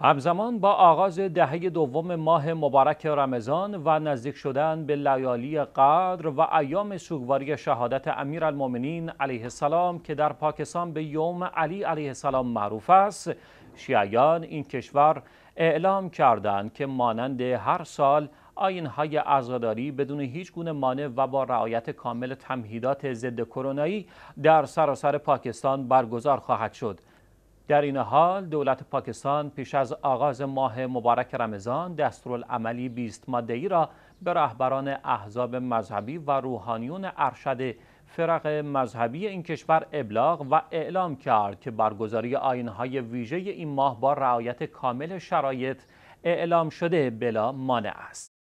همزمان با آغاز دهه دوم ماه مبارک رمضان و نزدیک شدن به لیالی قدر و ایام سوگواری شهادت امیرالمؤمنین علیه السلام که در پاکستان به یوم علی علیه السلام معروف است شیعیان این کشور اعلام کردند که مانند هر سال آینهای عزاداری بدون هیچ گونه مانع و با رعایت کامل تمهیدات ضد کرونایی در سراسر پاکستان برگزار خواهد شد در این حال دولت پاکستان پیش از آغاز ماه مبارک رمضان دستورالعملی 20 ماده‌ای را به رهبران احزاب مذهبی و روحانیون ارشد فرق مذهبی این کشور ابلاغ و اعلام کرد که برگزاری آینهای ویژه این ماه با رعایت کامل شرایط اعلام شده بلا مانع است.